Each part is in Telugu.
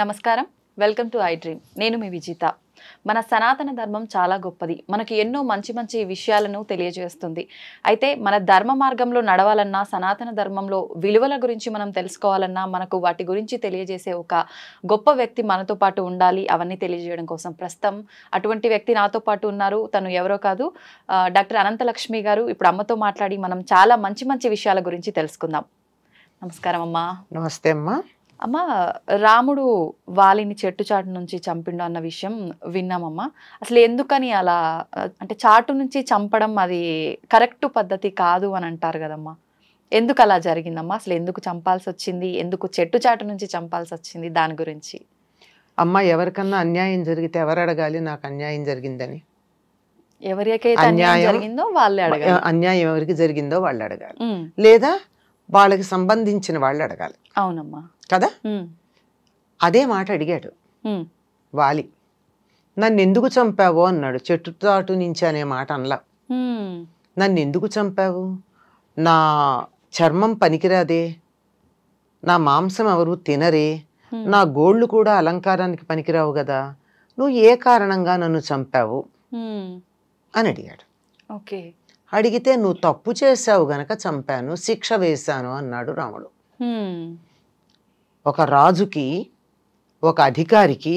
నమస్కారం వెల్కమ్ టు ఐ డ్రీమ్ నేను మీ విజిత మన సనాతన ధర్మం చాలా గొప్పది మనకి ఎన్నో మంచి మంచి విషయాలను తెలియజేస్తుంది అయితే మన ధర్మ మార్గంలో నడవాలన్నా సనాతన ధర్మంలో విలువల గురించి మనం తెలుసుకోవాలన్నా మనకు వాటి గురించి తెలియజేసే ఒక గొప్ప వ్యక్తి మనతో పాటు ఉండాలి అవన్నీ తెలియజేయడం కోసం ప్రస్తుతం అటువంటి వ్యక్తి నాతో పాటు ఉన్నారు తను ఎవరో కాదు డాక్టర్ అనంతలక్ష్మి గారు ఇప్పుడు అమ్మతో మాట్లాడి మనం చాలా మంచి మంచి విషయాల గురించి తెలుసుకుందాం నమస్కారం అమ్మా నమస్తే అమ్మా అమ్మ రాముడు వాలిని చెట్టు చాటు నుంచి చంపిండు అన్న విషయం విన్నామమ్మా అసలు ఎందుకని అలా అంటే చాటు నుంచి చంపడం అది కరెక్ట్ పద్ధతి కాదు అని అంటారు కదమ్మా ఎందుకు అలా జరిగిందమ్మా అసలు ఎందుకు చంపాల్సి వచ్చింది ఎందుకు చెట్టు చాటు నుంచి చంపాల్సి వచ్చింది దాని గురించి అమ్మ ఎవరికన్నా అన్యాయం జరిగితే ఎవరు అడగాలి నాకు అన్యాయం జరిగిందని ఎవరికైతే అన్యాయం జరిగిందో వాళ్ళే అడగాలి అన్యాయం ఎవరికి జరిగిందో వాళ్ళు అడగాలి లేదా వాళ్ళకి సంబంధించిన వాళ్ళు అడగాలి అవునమ్మా కదా అదే మాట అడిగాడు వాలి నన్ను ఎందుకు చంపావో అన్నాడు చెట్టు తాటు నుంచి అనే మాట అనలా నన్ను ఎందుకు చంపావు నా చర్మం పనికిరాదే నా మాంసం ఎవరు తినరే నా గోళ్ళు కూడా అలంకారానికి పనికిరావు కదా నువ్వు ఏ కారణంగా నన్ను చంపావు అని అడిగాడు ఓకే అడిగితే నువ్వు తప్పు చేశావు గనక చంపాను శిక్ష వేశాను అన్నాడు రాముడు ఒక రాజుకి ఒక అధికారికి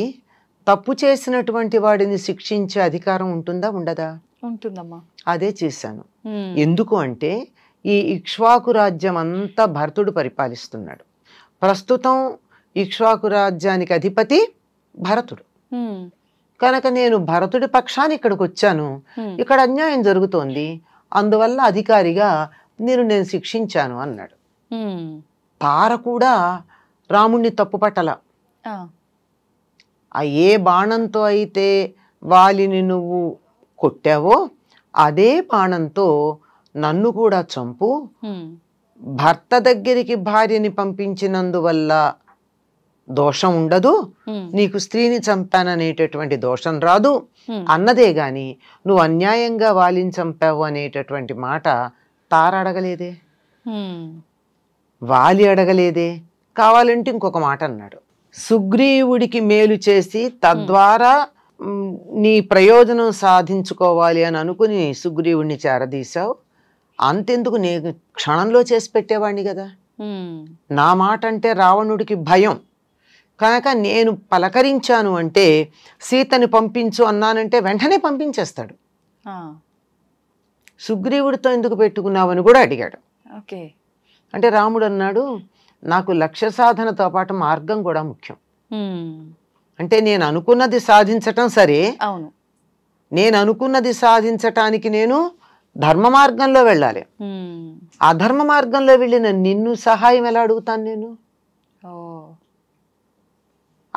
తప్పు చేసినటువంటి వాడిని శిక్షించే అధికారం ఉంటుందా ఉండదా ఉంటుందమ్మా అదే చేశాను ఎందుకు అంటే ఈ ఇక్ష్వాకు రాజ్యం అంతా భరతుడు పరిపాలిస్తున్నాడు ప్రస్తుతం ఇక్ష్వాకు రాజ్యానికి అధిపతి భరతుడు కనుక నేను భరతుడి పక్షాన్ని ఇక్కడికి వచ్చాను ఇక్కడ అన్యాయం జరుగుతోంది అందువల్ల అధికారిగా నేను నేను శిక్షించాను అన్నాడు తార కూడా రాముణ్ణి తప్పుపట్టల ఆ ఏ బాణంతో అయితే వాలిని నువ్వు కొట్టావో అదే బాణంతో నన్ను కూడా చంపు భర్త దగ్గరికి భార్యని పంపించినందువల్ల దోషం ఉండదు నీకు స్త్రీని చంపాననేటటువంటి దోషం రాదు అన్నదే గాని నువ్వు అన్యాయంగా వాలిని చంపావు అనేటటువంటి మాట తార అడగలేదే వాలి అడగలేదే కావాలంటే ఇంకొక మాట అన్నాడు సుగ్రీవుడికి మేలు చేసి తద్వారా నీ ప్రయోజనం సాధించుకోవాలి అని అనుకుని సుగ్రీవుడిని చేరదీశావు అంతెందుకు నేను క్షణంలో చేసి పెట్టేవాడిని కదా నా మాట అంటే రావణుడికి భయం కనుక నేను పలకరించాను అంటే సీతని పంపించు అన్నానంటే వెంటనే పంపించేస్తాడు సుగ్రీవుడితో ఎందుకు పెట్టుకున్నావని కూడా అడిగాడు ఓకే అంటే రాముడు అన్నాడు నాకు లక్ష్య సాధనతో పాటు మార్గం కూడా ముఖ్యం అంటే నేను అనుకున్నది సాధించటం సరే అవును నేను అనుకున్నది సాధించటానికి నేను ధర్మ మార్గంలో వెళ్ళాలి అధర్మ మార్గంలో వెళ్ళిన నిన్ను సహాయం ఎలా అడుగుతాను నేను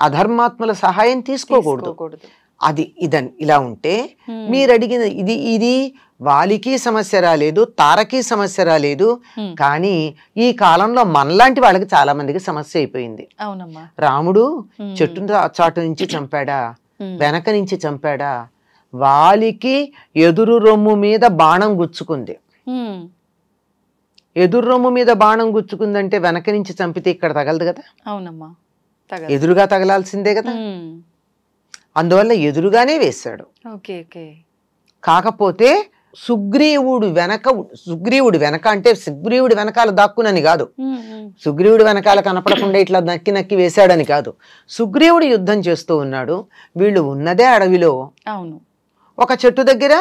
అధర్మాత్మల సహాయం తీసుకోకూడదు అది ఇదని ఇలా ఉంటే మీరు అడిగిన ఇది ఇది వాలికి సమస్య రాలేదు తారకి సమస్య రాలేదు కానీ ఈ కాలంలో మనలాంటి వాళ్ళకి చాలా మందికి సమస్య అయిపోయింది రాముడు చెట్టు చాటు నుంచి చంపాడా వెనక నుంచి చంపాడా వాలికి ఎదురు రొమ్ము మీద బాణం గుచ్చుకుంది ఎదురు రొమ్ము మీద బాణం గుచ్చుకుందంటే వెనక నుంచి చంపితే ఇక్కడ తగలదు కదా అవునమ్మా ఎదురుగా తగలాల్సిందే కదా అందువల్ల ఎదురుగానే వేశాడు కాకపోతే సుగ్రీవుడు వెనక సుగ్రీవుడు వెనక అంటే సుగ్రీవుడు వెనకాల దాక్కునని కాదు సుగ్రీవుడు వెనకాల కనపడకుండా ఇట్లా నక్కి నక్కి వేశాడని కాదు సుగ్రీవుడు యుద్ధం చేస్తూ ఉన్నాడు వీళ్ళు ఉన్నదే అడవిలో అవును ఒక చెట్టు దగ్గర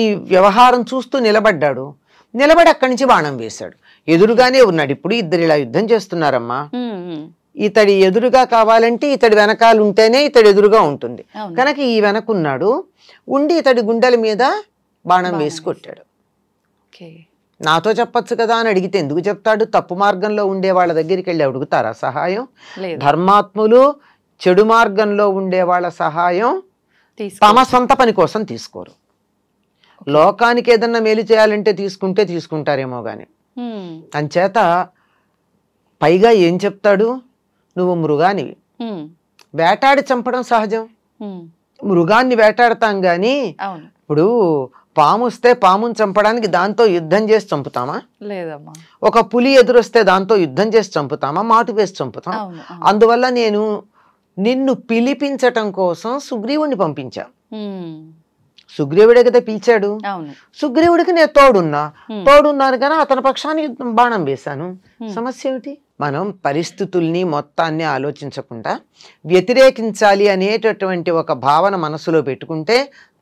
ఈ వ్యవహారం చూస్తూ నిలబడ్డాడు నిలబడి అక్కడి నుంచి బాణం వేశాడు ఎదురుగానే ఉన్నాడు ఇప్పుడు ఇద్దరు ఇలా యుద్ధం చేస్తున్నారమ్మా ఇతడి ఎదురుగా కావాలంటే ఇతడి వెనకాల ఉంటేనే ఇతడు ఎదురుగా ఉంటుంది కనుక ఈ వెనకున్నాడు ఉండి ఇతడి గుండెల మీద బాణం వేసి కొట్టాడు నాతో చెప్పచ్చు కదా అని అడిగితే ఎందుకు చెప్తాడు తప్పు మార్గంలో ఉండే వాళ్ళ దగ్గరికి వెళ్ళి అడుగుతారా సహాయం ధర్మాత్ములు చెడు మార్గంలో ఉండే వాళ్ళ సహాయం తమ సొంత పని కోసం తీసుకోరు లోకానికి ఏదన్నా మేలు చేయాలంటే తీసుకుంటే తీసుకుంటారేమో కానీ అంచేత పైగా ఏం చెప్తాడు నువ్వు మృగానివి వేటాడి చంపడం సహజం మృగాన్ని వేటాడతాం గాని ఇప్పుడు పాము వస్తే పాముని చంపడానికి దాంతో యుద్ధం చేసి చంపుతామా లేదమ్మా ఒక పులి ఎదురొస్తే దాంతో యుద్ధం చేసి చంపుతామా మాటు వేసి చంపుతాం అందువల్ల నేను నిన్ను పిలిపించటం కోసం సుగ్రీవుణ్ణి పంపించా సుగ్రీవుడే కదా పిలిచాడు సుగ్రీవుడికి నేను తోడున్నా తోడున్నాను కానీ అతని పక్షాన్ని బాణం వేశాను సమస్య ఏమిటి మనం పరిస్థితుల్ని మొత్తాన్ని ఆలోచించకుండా వ్యతిరేకించాలి అనేటటువంటి ఒక భావన మనసులో పెట్టుకుంటే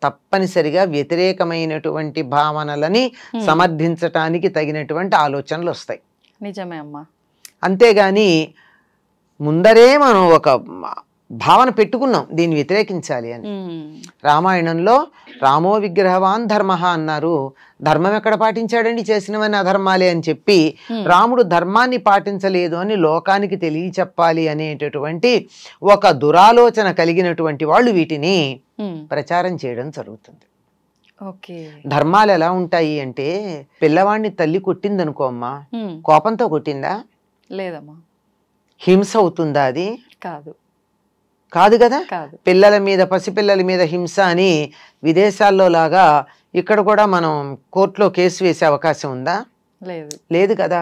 తప్పనిసరిగా వ్యతిరేకమైనటువంటి భావనలని సమర్థించటానికి తగినటువంటి ఆలోచనలు వస్తాయి నిజమే అమ్మా అంతేగాని ముందరే మనం ఒక భావన పెట్టుకున్నాం దీన్ని వ్యతిరేకించాలి అని రామాయణంలో రామో విగ్రహవాన్ ధర్మ అన్నారు ధర్మం ఎక్కడ పాటించాడండి చేసినవన్నీ అధర్మాలే అని చెప్పి రాముడు ధర్మాన్ని పాటించలేదు అని లోకానికి తెలియ చెప్పాలి అనేటటువంటి ఒక దురాలోచన కలిగినటువంటి వాళ్ళు వీటిని ప్రచారం చేయడం జరుగుతుంది ధర్మాలు ఎలా ఉంటాయి అంటే పిల్లవాడిని తల్లి కొట్టింది అనుకో అమ్మా కోపంతో కొట్టిందా లేదమ్మా హింస అవుతుందా అది కాదు కాదు కదా పిల్లల మీద పసిపిల్లల మీద హింస అని విదేశాల్లో లాగా ఇక్కడ కూడా మనం కోర్టులో కేసు వేసే అవకాశం ఉందా లేదు కదా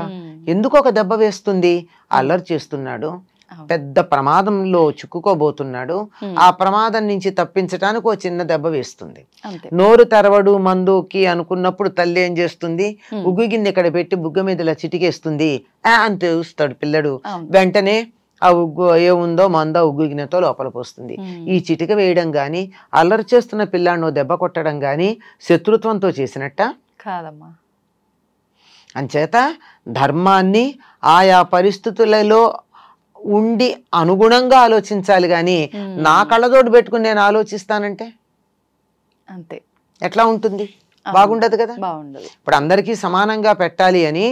ఎందుకు ఒక దెబ్బ వేస్తుంది అల్లరి చేస్తున్నాడు పెద్ద ప్రమాదంలో చిక్కుకోబోతున్నాడు ఆ ప్రమాదం నుంచి తప్పించడానికి ఒక చిన్న దెబ్బ వేస్తుంది నోరు తెరవడు మందుకి అనుకున్నప్పుడు తల్లి ఏం చేస్తుంది ఉగ్గు గిన్నె ఇక్కడ పెట్టి బుగ్గ మీద చిటికేస్తుంది చిటికేస్తుంది అని తెలుస్తాడు పిల్లడు వెంటనే ఆ ఉగ్గు ఏముందో మందో ఉగ్గుగినతో లోపలికి వస్తుంది ఈ చిటిక వేయడం కానీ అల్లరి చేస్తున్న పిల్లాడిని దెబ్బ కొట్టడం కానీ శత్రుత్వంతో చేసినట్ట కాదమ్మా అంచేత ధర్మాన్ని ఆయా పరిస్థితులలో ఉండి అనుగుణంగా ఆలోచించాలి కానీ నా కళ్ళతోటి పెట్టుకుని నేను ఆలోచిస్తానంటే అంతే ఎట్లా ఉంటుంది బాగుండదు కదా బాగుండదు ఇప్పుడు అందరికి సమానంగా పెట్టాలి అని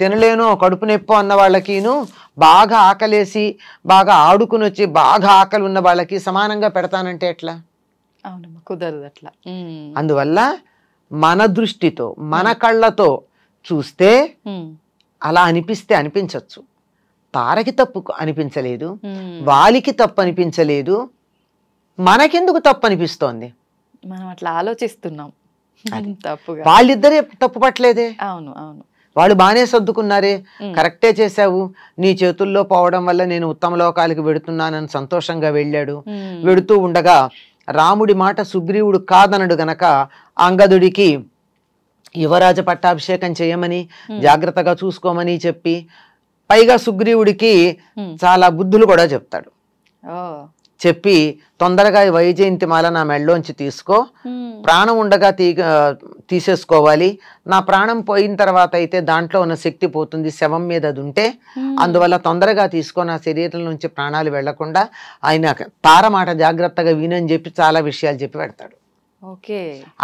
తినలేను కడుపు నొప్పి అన్న వాళ్ళకిను బాగా ఆకలేసి బాగా ఆడుకుని వచ్చి బాగా ఆకలి ఉన్న వాళ్ళకి సమానంగా పెడతానంటే ఎట్లా కుదరదు అట్లా అందువల్ల మన దృష్టితో మన కళ్ళతో చూస్తే అలా అనిపిస్తే అనిపించవచ్చు తారకి తప్పు అనిపించలేదు వాలికి తప్పు అనిపించలేదు మనకెందుకు తప్పు అనిపిస్తోంది మనం అట్లా ఆలోచిస్తున్నాం వాళ్ళిద్దరే తప్పు పట్టలేదే అవును అవును వాళ్ళు బాగానే సర్దుకున్నారే కరెక్టే చేశావు నీ చేతుల్లో పోవడం వల్ల నేను ఉత్తమ లోకాలకి వెడుతున్నానని సంతోషంగా వెళ్ళాడు వెడుతూ ఉండగా రాముడి మాట సుగ్రీవుడు కాదనడు గనక అంగదుడికి యువరాజ పట్టాభిషేకం చేయమని జాగ్రత్తగా చూసుకోమని చెప్పి పైగా సుగ్రీవుడికి చాలా బుద్ధులు కూడా చెప్తాడు చెప్పి తొందరగా వైజయంతి మాల నా మెళ్ళలోంచి తీసుకో ప్రాణం ఉండగా తీ తీసేసుకోవాలి నా ప్రాణం పోయిన తర్వాత అయితే దాంట్లో ఉన్న శక్తి పోతుంది శవం మీద అది ఉంటే అందువల్ల తొందరగా తీసుకో నా శరీరం నుంచి ప్రాణాలు వెళ్లకుండా ఆయన తారమాట జాగ్రత్తగా వినని చెప్పి చాలా విషయాలు చెప్పి పెడతాడు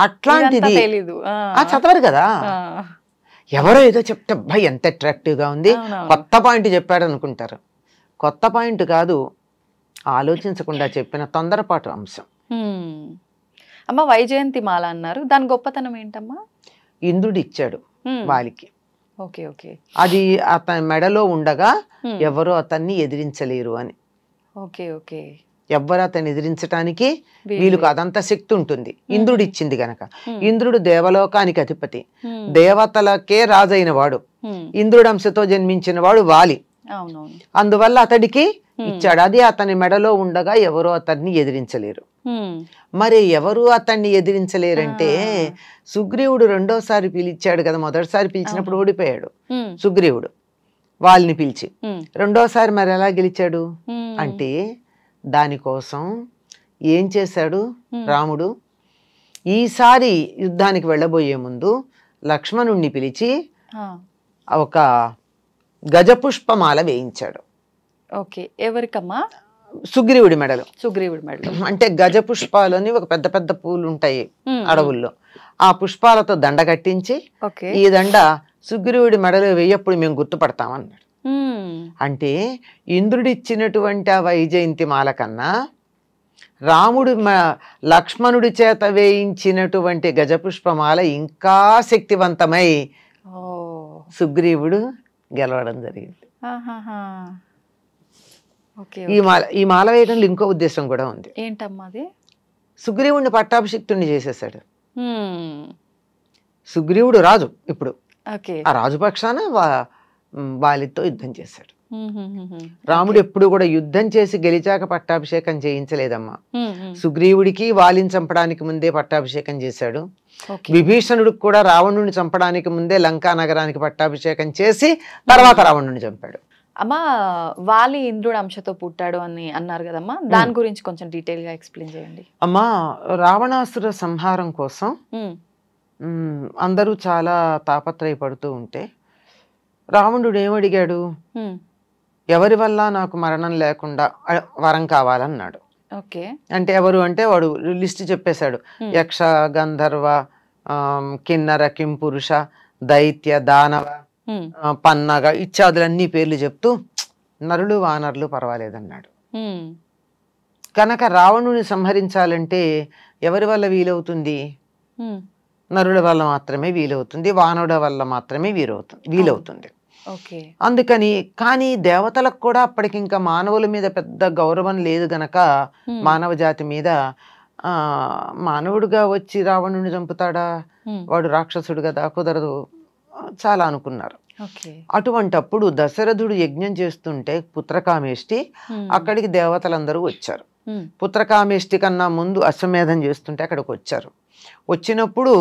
అట్లాంటిది ఆ చదవరు కదా ఎవరో ఏదో చెప్తే అబ్బాయి ఎంత అట్రాక్టివ్గా ఉంది కొత్త పాయింట్ చెప్పాడు అనుకుంటారు కొత్త పాయింట్ కాదు ఆలోచించకుండా చెప్పిన తొందరపాటు అంశం అమ్మ వైజయంతి మాల అన్నారు దాని గొప్పతనం ఏంటమ్మా ఇంద్రుడు ఇచ్చాడు వాలికి ఓకే ఓకే అది అతని మెడలో ఉండగా ఎవరు అతన్ని ఎదిరించలేరు అని ఓకే ఓకే ఎవ్వరు అతను ఎదిరించడానికి వీలు అదంత శక్తి ఉంటుంది ఇంద్రుడు ఇచ్చింది గనక ఇంద్రుడు దేవలోకానికి అధిపతి దేవతలకే రాజైన వాడు ఇంద్రుడు అంశతో జన్మించిన వాడు వాలి అందువల్ల అతడికి ఇచ్చాడు అది అతని మెడలో ఉండగా ఎవరు అతన్ని ఎదిరించలేరు మరి ఎవరు అతన్ని ఎదిరించలేరంటే సుగ్రీవుడు రెండోసారి పిలిచాడు కదా మొదటిసారి పిలిచినప్పుడు ఓడిపోయాడు సుగ్రీవుడు వాళ్ళని పిలిచి రెండోసారి మరి ఎలా గెలిచాడు అంటే దానికోసం ఏం చేశాడు రాముడు ఈసారి యుద్ధానికి వెళ్ళబోయే ముందు లక్ష్మణుణ్ణి పిలిచి ఒక గజపుష్పమాల వేయించాడు ఓకే ఎవరికమ్మా సుగ్రీవుడి మెడలు సుగ్రీవుడి మెడలు అంటే గజ పుష్పాలని ఒక పెద్ద పెద్ద పూలు ఉంటాయి అడవుల్లో ఆ పుష్పాలతో దండ కట్టించి ఈ దండ సుగ్రీవుడి మెడలు వేయప్పుడు మేము గుర్తుపడతామన్నాడు అంటే ఇంద్రుడిచ్చినటువంటి ఆ వైజయంతి మాల కన్నా రాముడు లక్ష్మణుడి చేత వేయించినటువంటి గజపుష్పమాల ఇంకా శక్తివంతమై సుగ్రీవుడు గెలవడం జరిగింది ఈ మాల ఈ మాల వేయడంలో ఇంకో ఉద్దేశం కూడా ఉంది ఏంటమ్మా సుగ్రీవుడిని పట్టాభిషిక్తుడిని చేసేసాడు సుగ్రీవుడు రాజు ఇప్పుడు ఆ రాజుపక్షాన పక్షాన వాలితో యుద్ధం చేశాడు రాముడు ఎప్పుడు కూడా యుద్ధం చేసి గెలిచాక పట్టాభిషేకం చేయించలేదమ్మా సుగ్రీవుడికి వాలిని చంపడానికి ముందే పట్టాభిషేకం చేశాడు విభీషణుడు కూడా రావణుని చంపడానికి ముందే లంకా నగరానికి పట్టాభిషేకం చేసి తర్వాత రావణుని చంపాడు అమ్మా వాలి ఇంద్రుడు అంశతో పుట్టాడు అని అన్నారు కదమ్మా దాని గురించి కొంచెం డీటెయిల్ గా ఎక్స్ప్లెయిన్ చేయండి అమ్మా రావణాసుర సంహారం కోసం అందరూ చాలా తాపత్రయపడుతూ ఉంటే రావణుడు ఏమడిగాడు ఎవరి వల్ల నాకు మరణం లేకుండా వరం కావాలన్నాడు ఓకే అంటే ఎవరు అంటే వాడు లిస్ట్ చెప్పేశాడు యక్ష గంధర్వ కిన్నర కింపురుష దైత్య దానవ పన్నగ ఇత్యాదులన్నీ పేర్లు చెప్తూ నరులు వానరులు పర్వాలేదన్నాడు కనుక రావణుని సంహరించాలంటే ఎవరి వల్ల వీలవుతుంది నరుల వల్ల మాత్రమే వీలవుతుంది వానరుల వల్ల మాత్రమే వీలవుతుంది వీలవుతుంది అందుకని కానీ దేవతలకు కూడా అప్పటికి ఇంకా మానవుల మీద పెద్ద గౌరవం లేదు గనక మానవ జాతి మీద మానవుడిగా వచ్చి రావణుని చంపుతాడా వాడు రాక్షసుడు కదా కుదరదు చాలా అనుకున్నారు అటువంటప్పుడు దశరథుడు యజ్ఞం చేస్తుంటే పుత్రకామేష్టి అక్కడికి దేవతలందరూ వచ్చారు పుత్రకామేష్టి కన్నా ముందు అశ్వమేధం చేస్తుంటే అక్కడికి వచ్చారు వచ్చినప్పుడు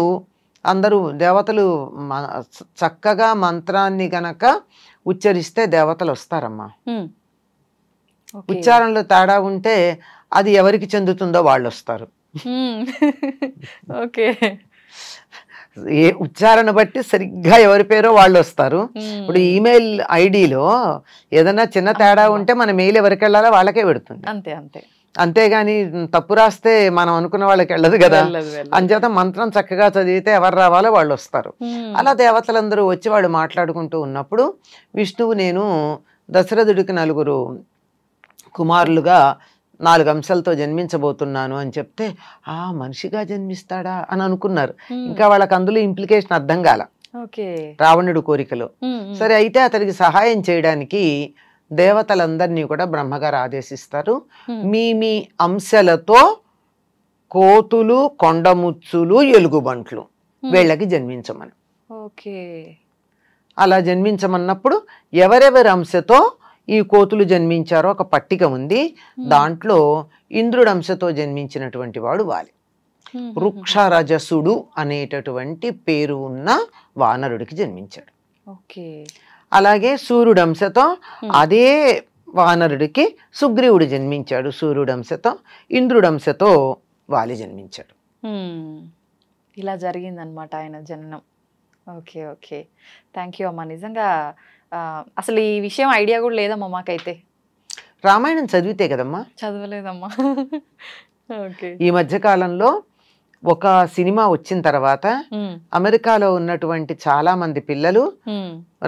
అందరూ దేవతలు చక్కగా మంత్రాన్ని గనక ఉచ్చరిస్తే దేవతలు వస్తారమ్మా ఉచ్చారణలో తేడా ఉంటే అది ఎవరికి చెందుతుందో వాళ్ళు వస్తారు ఓకే ఏ ఉచ్చారణ బట్టి సరిగ్గా ఎవరి పేరో వాళ్ళు వస్తారు ఇప్పుడు ఈమెయిల్ ఐడిలో ఏదైనా చిన్న తేడా ఉంటే మన మెయిల్ ఎవరికి వెళ్ళాలో వాళ్ళకే పెడుతుంది అంతే అంతే అంతేగాని తప్పు రాస్తే మనం అనుకున్న వాళ్ళకి వెళ్ళదు కదా అంచేత మంత్రం చక్కగా చదివితే ఎవరు రావాలో వాళ్ళు వస్తారు అలా దేవతలందరూ వచ్చి వాళ్ళు మాట్లాడుకుంటూ ఉన్నప్పుడు విష్ణువు నేను దశరథుడికి నలుగురు కుమారులుగా నాలుగు అంశాలతో జన్మించబోతున్నాను అని చెప్తే ఆ మనిషిగా జన్మిస్తాడా అని అనుకున్నారు ఇంకా వాళ్ళకి అందులో ఇంప్లికేషన్ అర్థం కాల రావణుడు కోరికలో సరే అయితే అతనికి సహాయం చేయడానికి దేవతలందరినీ కూడా బ్రహ్మగారు ఆదేశిస్తారు మీ మీ అంశలతో కోతులు కొండముచ్చులు ఎలుగుబంట్లు వీళ్ళకి జన్మించమని ఓకే అలా జన్మించమన్నప్పుడు ఎవరెవరి అంశతో ఈ కోతులు జన్మించారో ఒక పట్టిక ఉంది దాంట్లో ఇంద్రుడు అంశతో జన్మించినటువంటి వాడు వాలి వృక్షరజసుడు అనేటటువంటి పేరు ఉన్న వానరుడికి జన్మించాడు ఓకే అలాగే సూర్యుడు అంశతో అదే వానరుడికి సుగ్రీవుడు జన్మించాడు సూర్యుడు అంశతో ఇంద్రుడు అంశతో వాలి జన్మించాడు ఇలా జరిగిందనమాట ఆయన జననం ఓకే ఓకే థ్యాంక్ యూ అమ్మా నిజంగా అసలు ఈ విషయం ఐడియా కూడా లేదమ్మా మాకైతే రామాయణం చదివితే కదమ్మా చదవలేదమ్మా ఈ మధ్య కాలంలో ఒక సినిమా వచ్చిన తర్వాత అమెరికాలో ఉన్నటువంటి చాలా మంది పిల్లలు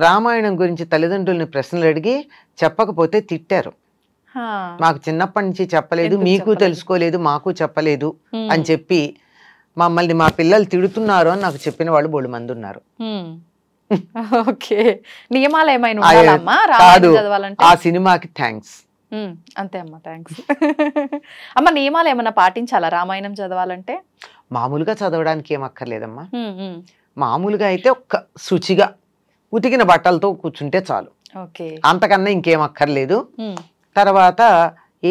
రామాయణం గురించి తల్లిదండ్రుల్ని ప్రశ్నలు అడిగి చెప్పకపోతే తిట్టారు మాకు చిన్నప్పటి నుంచి చెప్పలేదు మీకు తెలుసుకోలేదు మాకు చెప్పలేదు అని చెప్పి మమ్మల్ని మా పిల్లలు తిడుతున్నారు అని నాకు చెప్పిన వాళ్ళు బోళ్ళు మంది ఉన్నారు ఓకే నియమాలు ఏమైనా కాదు ఆ సినిమాకి థ్యాంక్స్ అంతే అమ్మా థ్యాంక్స్ అమ్మ నియమాలు ఏమైనా పాటించాలా రామాయణం చదవాలంటే మామూలుగా చదవడానికి ఏం అక్కర్లేదమ్మా మామూలుగా అయితే ఒక్క శుచిగా ఉతికిన బట్టలతో కూర్చుంటే చాలు అంతకన్నా ఇంకేం అక్కర్లేదు తర్వాత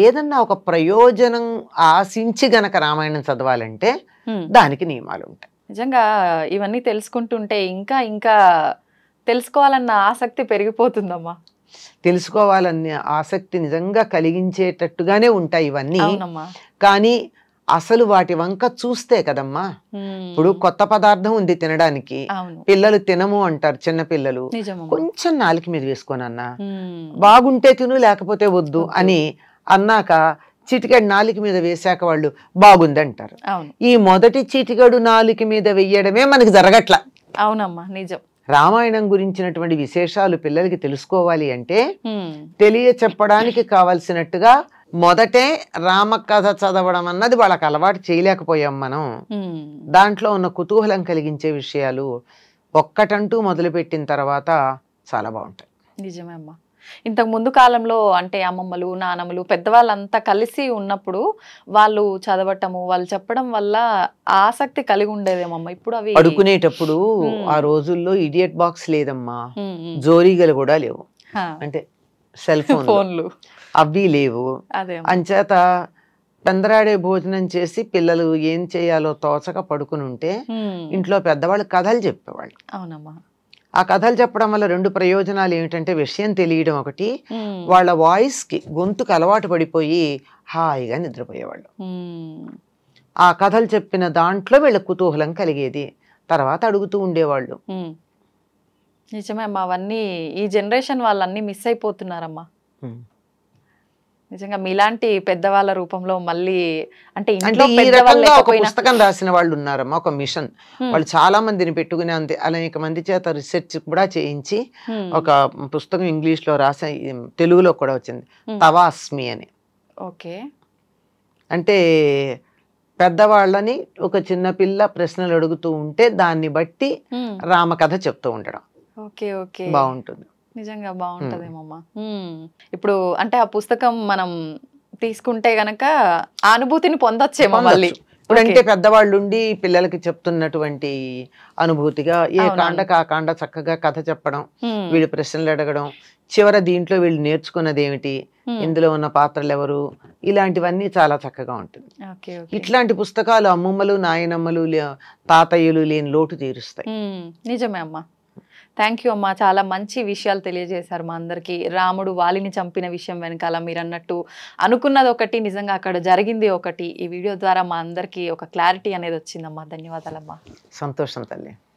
ఏదన్నా ఒక ప్రయోజనం ఆశించి గనక రామాయణం చదవాలంటే దానికి నియమాలు ఉంటాయి నిజంగా ఇవన్నీ తెలుసుకుంటుంటే ఇంకా ఇంకా తెలుసుకోవాలన్న ఆసక్తి పెరిగిపోతుందమ్మా తెలుసుకోవాలన్న ఆసక్తి నిజంగా కలిగించేటట్టుగానే ఉంటాయి ఇవన్నీ కానీ అసలు వాటి వంక చూస్తే కదమ్మా ఇప్పుడు కొత్త పదార్థం ఉంది తినడానికి పిల్లలు తినము అంటారు చిన్న పిల్లలు కొంచెం నాలుక మీద వేసుకోను అన్న బాగుంటే తిను లేకపోతే వద్దు అని అన్నాక చిటికెడు నాలుక మీద వేశాక వాళ్ళు బాగుంది అంటారు ఈ మొదటి చిటికెడు నాలుక మీద వెయ్యడమే మనకి జరగట్ల అవునమ్మా నిజం రామాయణం గురించినటువంటి విశేషాలు పిల్లలకి తెలుసుకోవాలి అంటే తెలియ చెప్పడానికి కావలసినట్టుగా మొదటే రామకథ చదవడం అన్నది వాళ్ళకి అలవాటు చేయలేకపోయాం మనం దాంట్లో ఉన్న కుతూహలం కలిగించే విషయాలు ఒక్కటంటూ మొదలుపెట్టిన తర్వాత చాలా బాగుంటాయి నిజమే అమ్మా ఇంతకు ముందు కాలంలో అంటే అమ్మమ్మలు నానమ్మలు పెద్దవాళ్ళంతా కలిసి ఉన్నప్పుడు వాళ్ళు చదవటము వాళ్ళు చెప్పడం వల్ల ఆసక్తి కలిగి ఉండేదేమమ్మా ఇప్పుడు అవి అడుకునేటప్పుడు ఆ రోజుల్లో ఇడియట్ బాక్స్ లేదమ్మా జోరీగలు కూడా లేవు అంటే సెల్ ఫోన్లు అవి లేవు అంచేత పెందరాడే భోజనం చేసి పిల్లలు ఏం చేయాలో తోచక పడుకుని ఉంటే ఇంట్లో పెద్దవాళ్ళు కథలు చెప్పేవాళ్ళు అవునమ్మా ఆ కథలు చెప్పడం వల్ల రెండు ప్రయోజనాలు ఏమిటంటే విషయం తెలియడం ఒకటి వాళ్ళ వాయిస్ కి గొంతుకు అలవాటు పడిపోయి హాయిగా నిద్రపోయేవాళ్ళు ఆ కథలు చెప్పిన దాంట్లో వీళ్ళ కుతూహలం కలిగేది తర్వాత అడుగుతూ ఉండేవాళ్ళు నిజమే అమ్మా అవన్నీ ఈ జనరేషన్ వాళ్ళన్నీ మిస్ అయిపోతున్నారమ్మా నిజంగా మీలాంటి పెద్దవాళ్ళ రూపంలో మళ్ళీ అంటే ఇంట్లో ఒక పుస్తకం రాసిన వాళ్ళు ఉన్నారమ్మా ఒక మిషన్ వాళ్ళు చాలా మందిని పెట్టుకునే అంతే అనేక మంది చేత రీసెర్చ్ కూడా చేయించి ఒక పుస్తకం ఇంగ్లీష్ లో రాసి తెలుగులో కూడా వచ్చింది తవాస్మి అని ఓకే అంటే పెద్దవాళ్ళని ఒక చిన్న పిల్ల ప్రశ్నలు అడుగుతూ ఉంటే దాన్ని బట్టి రామకథ చెప్తూ ఉండడం ఓకే ఓకే బాగుంటుంది నిజంగా బాగుంటదేమమ్మా ఇప్పుడు అంటే ఆ పుస్తకం మనం తీసుకుంటే గనక ఆ అనుభూతిని పొందొచ్చేమో మళ్ళీ ఇప్పుడంటే పెద్దవాళ్ళు ఉండి పిల్లలకి చెప్తున్నటువంటి అనుభూతిగా ఏ కాండ కాకాండ కాండ చక్కగా కథ చెప్పడం వీళ్ళు ప్రశ్నలు అడగడం చివర దీంట్లో వీళ్ళు నేర్చుకున్నది ఏమిటి ఇందులో ఉన్న పాత్రలు ఎవరు ఇలాంటివన్నీ చాలా చక్కగా ఉంటుంది ఇట్లాంటి పుస్తకాలు అమ్మమ్మలు నాయనమ్మలు తాతయ్యలు లేని లోటు తీరుస్తాయి నిజమే అమ్మా థ్యాంక్ యూ అమ్మా చాలా మంచి విషయాలు తెలియజేశారు మా అందరికీ రాముడు వాలిని చంపిన విషయం వెనకాల మీరు అన్నట్టు అనుకున్నది ఒకటి నిజంగా అక్కడ జరిగింది ఒకటి ఈ వీడియో ద్వారా మా అందరికీ ఒక క్లారిటీ అనేది వచ్చిందమ్మా ధన్యవాదాలమ్మా సంతోషం తల్లి